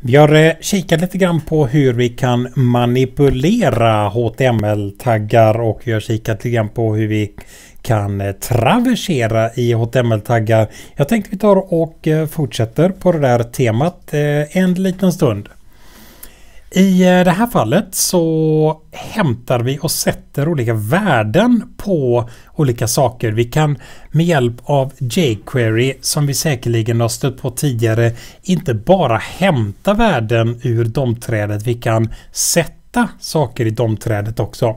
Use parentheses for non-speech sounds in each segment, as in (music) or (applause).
Vi har eh, kikat lite grann på hur vi kan manipulera HTML-taggar och vi har kikat lite grann på hur vi kan eh, traversera i HTML-taggar. Jag tänkte vi tar och eh, fortsätter på det där temat en liten stund. I eh, det här fallet så hämtar vi och sätter olika värden på olika saker. Vi kan med hjälp av jQuery som vi säkerligen har stött på tidigare inte bara hämta värden ur domträdet. Vi kan sätta saker i domträdet också.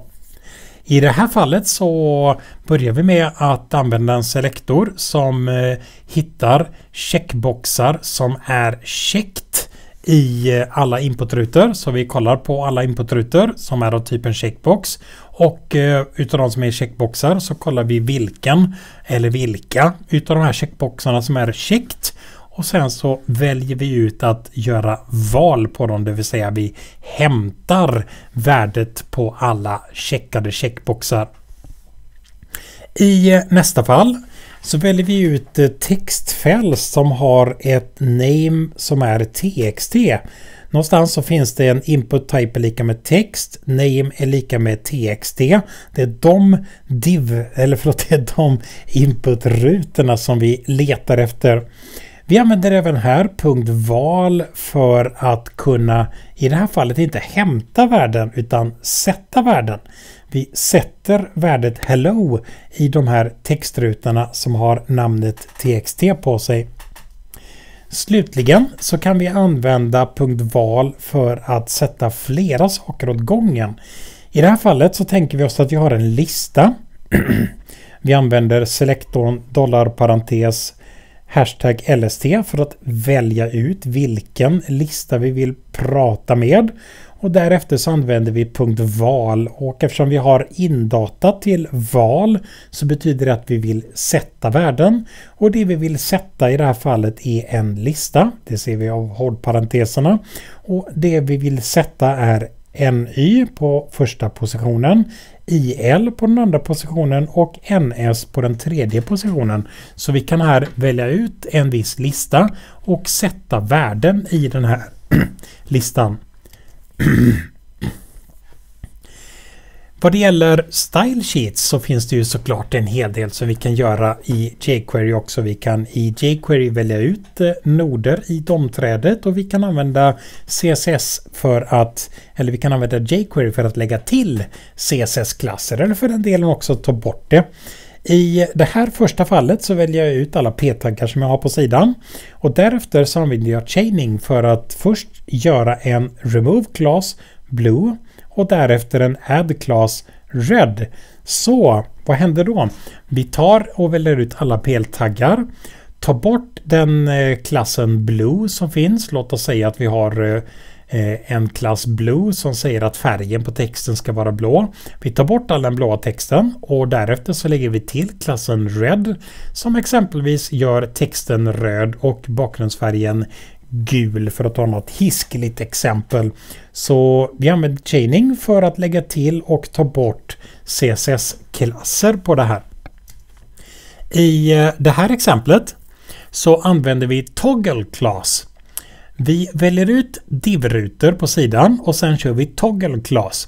I det här fallet så börjar vi med att använda en selektor som eh, hittar checkboxar som är checkt i eh, alla inputrutor. Så vi kollar på alla inputrutor som är av typen checkbox. Och eh, utav de som är checkboxar så kollar vi vilken eller vilka utav de här checkboxarna som är checkt. Och sen så väljer vi ut att göra val på dem, det vill säga vi hämtar värdet på alla checkade checkboxar. I eh, nästa fall så väljer vi ut eh, textfält som har ett name som är txt. Någonstans så finns det en input type är lika med text, name är lika med txt. Det är de div, eller förlåt, det är de input-rutorna som vi letar efter. Vi använder även här punkt val för att kunna, i det här fallet inte hämta värden utan sätta värden. Vi sätter värdet hello i de här textrutorna som har namnet txt på sig. Slutligen så kan vi använda punkt val för att sätta flera saker åt gången. I det här fallet så tänker vi oss att vi har en lista. (clears throat) vi använder selektorn dollar parentes hashtag LST för att välja ut vilken lista vi vill prata med. Och därefter så använder vi punkt val och eftersom vi har indata till val så betyder det att vi vill sätta värden och det vi vill sätta i det här fallet är en lista. Det ser vi av hårdparenteserna och det vi vill sätta är NY på första positionen, IL på den andra positionen och NS på den tredje positionen. Så vi kan här välja ut en viss lista och sätta värden i den här (clears throat) listan. (clears throat) Vad det gäller style sheets så finns det ju såklart en hel del som vi kan göra i jQuery också. Vi kan i jQuery välja ut eh, noder i domträdet och vi kan använda CSS för att eller vi kan använda jQuery för att lägga till CSS-klasser eller för den delen också ta bort det. I det här första fallet så väljer jag ut alla p-taggar som jag har på sidan och därefter så använder jag chaining för att först göra en remove class blue och därefter en add class red. Så vad händer då? Vi tar och väljer ut alla PL-taggar. Ta bort den eh, klassen blue som finns. Låt oss säga att vi har eh, eh, en klass blue som säger att färgen på texten ska vara blå. Vi tar bort all den blåa texten och därefter så lägger vi till klassen red som exempelvis gör texten röd och bakgrundsfärgen gul för att ta något hiskeligt exempel. Så vi använder chaining för att lägga till och ta bort CSS-klasser på det här. I eh, det här exemplet så använder vi toggle class. Vi väljer ut div-rutor på sidan och sen kör vi toggle class.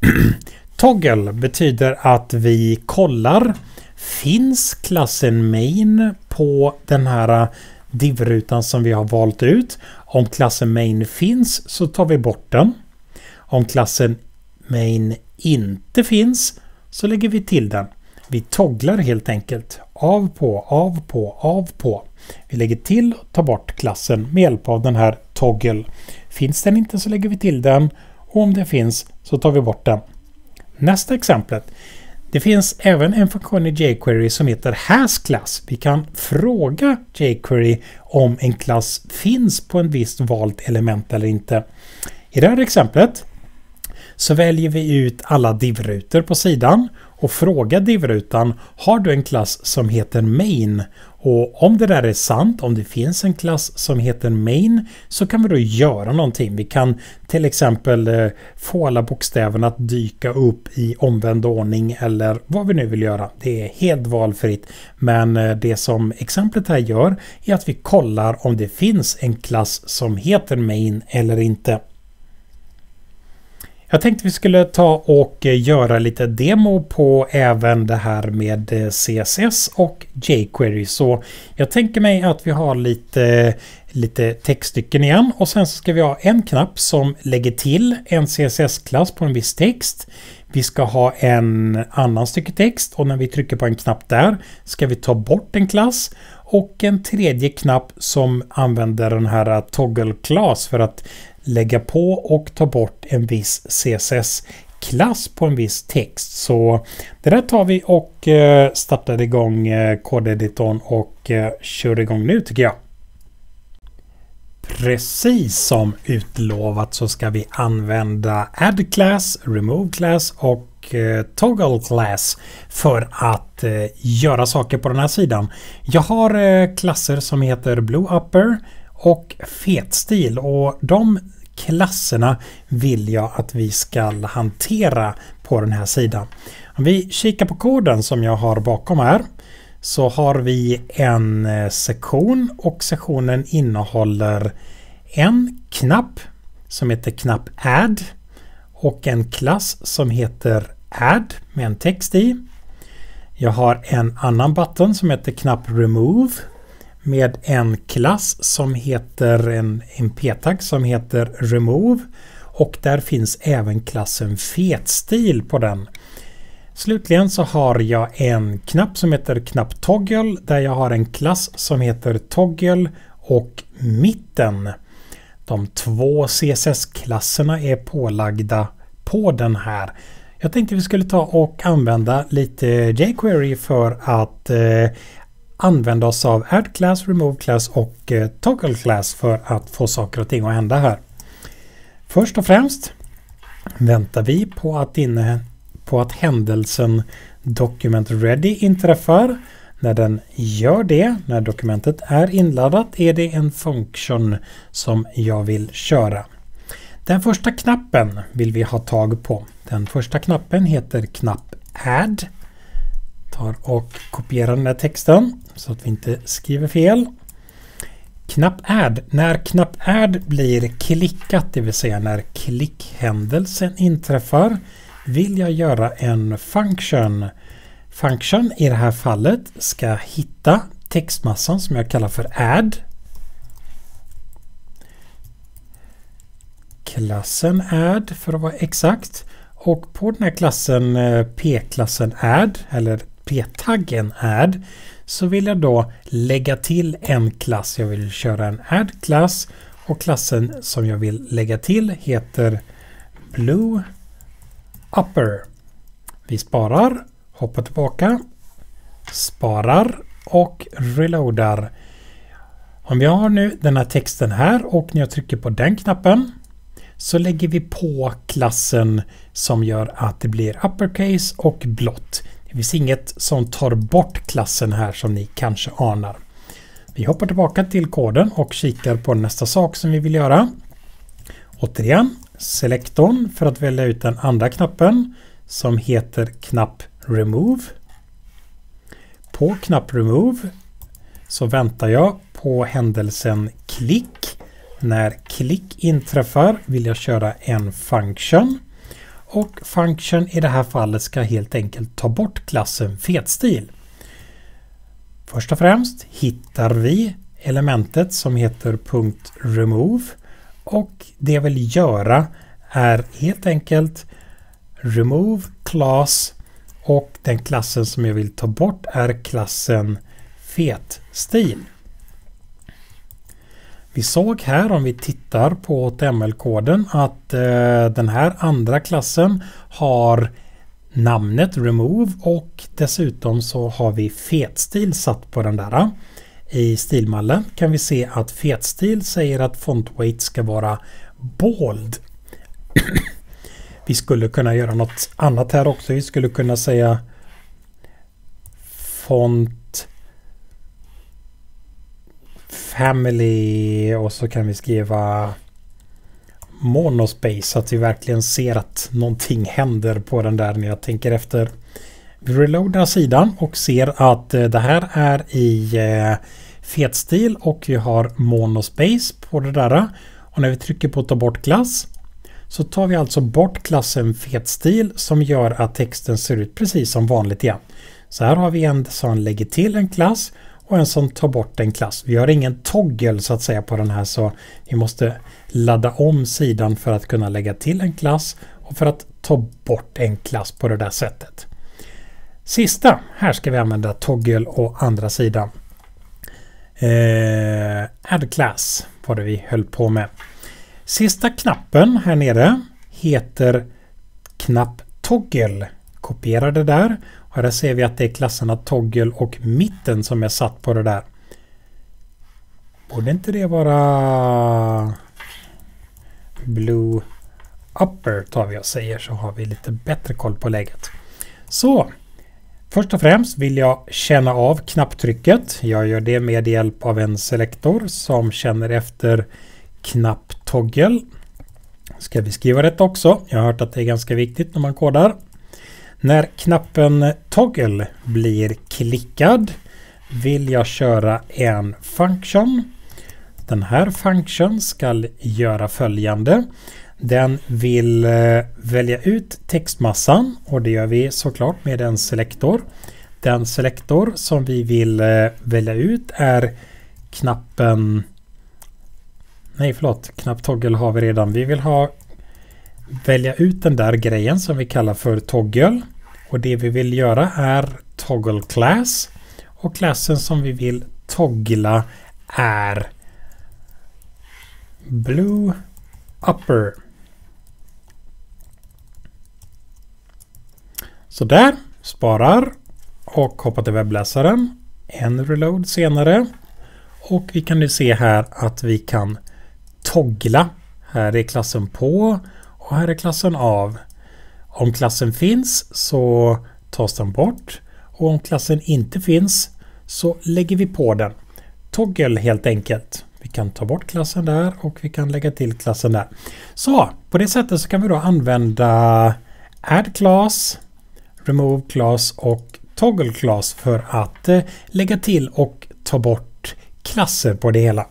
(clears throat) toggle betyder att vi kollar finns klassen main på den här eh, div-rutan som vi har valt ut. Om klassen main finns så tar vi bort den. Om klassen main inte finns så lägger vi till den. Vi togglar helt enkelt. Av på, av på, av på. Vi lägger till och tar bort klassen med hjälp av den här toggle. Finns den inte så lägger vi till den och om den finns så tar vi bort den. Nästa exemplet. Det finns även en funktion i jQuery som heter hasClass. Vi kan fråga jQuery om en klass finns på en visst valt element eller inte. I det här exemplet så väljer vi ut alla div-rutor på sidan och fråga DIV-rutan, har du en klass som heter main? Och om det där är sant, om det finns en klass som heter main så kan vi då göra någonting. Vi kan till exempel eh, få alla bokstäverna att dyka upp i omvänd ordning eller vad vi nu vill göra. Det är helt valfritt. Men eh, det som exemplet här gör är att vi kollar om det finns en klass som heter main eller inte. Jag tänkte vi skulle ta och eh, göra lite demo på även det här med eh, CSS och jQuery. Så jag tänker mig att vi har lite, lite textstycken igen och sen så ska vi ha en knapp som lägger till en CSS-klass på en viss text. Vi ska ha en annan stycke text och när vi trycker på en knapp där ska vi ta bort en klass och en tredje knapp som använder den här toggle class för att lägga på och ta bort en viss CSS klass på en viss text. Så det där tar vi och eh, startar igång eh, kodeditorn och eh, kör igång nu tycker jag. Precis som utlovat så ska vi använda add class, remove class och och eh, Toggle Class för att eh, göra saker på den här sidan. Jag har eh, klasser som heter Blue Upper och Fetstil och de klasserna vill jag att vi ska hantera på den här sidan. Om vi kikar på koden som jag har bakom här så har vi en eh, sektion och sektionen innehåller en knapp som heter knapp Add och en klass som heter add med en text i. Jag har en annan button som heter knapp remove med en klass som heter en, en p-tag som heter remove och där finns även klassen fetstil på den. Slutligen så har jag en knapp som heter knapp toggle där jag har en klass som heter toggle och mitten. De två CSS-klasserna är pålagda på den här. Jag tänkte vi skulle ta och använda lite jQuery för att eh, använda oss av add class, remove class och eh, toggle class för att få saker och ting att hända här. Först och främst väntar vi på att, inne, på att händelsen document ready inträffar när den gör det, när dokumentet är inladdat, är det en funktion som jag vill köra. Den första knappen vill vi ha tag på. Den första knappen heter knapp Add. Tar och kopierar den här texten så att vi inte skriver fel. Knapp Add. När knapp Add blir klickat, det vill säga när klickhändelsen inträffar, vill jag göra en funktion Function i det här fallet ska hitta textmassan som jag kallar för add. Klassen add för att vara exakt. Och på den här klassen eh, p-klassen add eller p-taggen add så vill jag då lägga till en klass. Jag vill köra en add-klass och klassen som jag vill lägga till heter blue upper. Vi sparar hoppar tillbaka, sparar och reloadar. Om jag har nu den här texten här och när jag trycker på den knappen så lägger vi på klassen som gör att det blir uppercase och blått. Det finns inget som tar bort klassen här som ni kanske anar. Vi hoppar tillbaka till koden och kikar på nästa sak som vi vill göra. Återigen, selektorn för att välja ut den andra knappen som heter knapp Remove. På knapp Remove så väntar jag på händelsen klick. När klick inträffar vill jag köra en function. Och function i det här fallet ska helt enkelt ta bort klassen fetstil. Först och främst hittar vi elementet som heter .remove och det jag vill göra är helt enkelt remove class och den klassen som jag vill ta bort är klassen fetstil. Vi såg här om vi tittar på HTML-koden att eh, den här andra klassen har namnet remove och dessutom så har vi fetstil satt på den där. I stilmallen kan vi se att fetstil säger att font weight ska vara bold vi skulle kunna göra något annat här också. Vi skulle kunna säga font family och så kan vi skriva monospace så att vi verkligen ser att någonting händer på den där när jag tänker efter. Vi reloadar sidan och ser att eh, det här är i eh, fetstil och vi har monospace på det där. Och när vi trycker på ta bort glass så tar vi alltså bort klassen fetstil som gör att texten ser ut precis som vanligt igen. Så här har vi en som lägger till en klass och en som tar bort en klass. Vi har ingen toggle så att säga på den här så vi måste ladda om sidan för att kunna lägga till en klass och för att ta bort en klass på det där sättet. Sista, här ska vi använda toggle och andra sidan. Eh, add class var det vi höll på med. Sista knappen här nere heter knapp Toggle. Kopiera det där. Och här ser vi att det är klasserna Toggle och Mitten som är satt på det där. Borde inte det vara Blue Upper tar vi och säger så har vi lite bättre koll på läget. Så Först och främst vill jag känna av knapptrycket. Jag gör det med hjälp av en selektor som känner efter knapptoggel. Ska vi skriva rätt också? Jag har hört att det är ganska viktigt när man kodar. När knappen toggle blir klickad vill jag köra en function. Den här function ska göra följande. Den vill eh, välja ut textmassan och det gör vi såklart med en selektor. Den selektor som vi vill eh, välja ut är knappen Nej, förlåt. Knapptoggle har vi redan. Vi vill ha välja ut den där grejen som vi kallar för toggle. Och det vi vill göra är toggle class. Och klassen som vi vill toggla är blue upper. Så där, sparar och hoppar till webbläsaren. En reload senare. Och vi kan nu se här att vi kan toggla. Här är klassen på och här är klassen av. Om klassen finns så tas den bort och om klassen inte finns så lägger vi på den. Toggle helt enkelt. Vi kan ta bort klassen där och vi kan lägga till klassen där. Så på det sättet så kan vi då använda add class, remove class och toggle class för att eh, lägga till och ta bort klasser på det hela.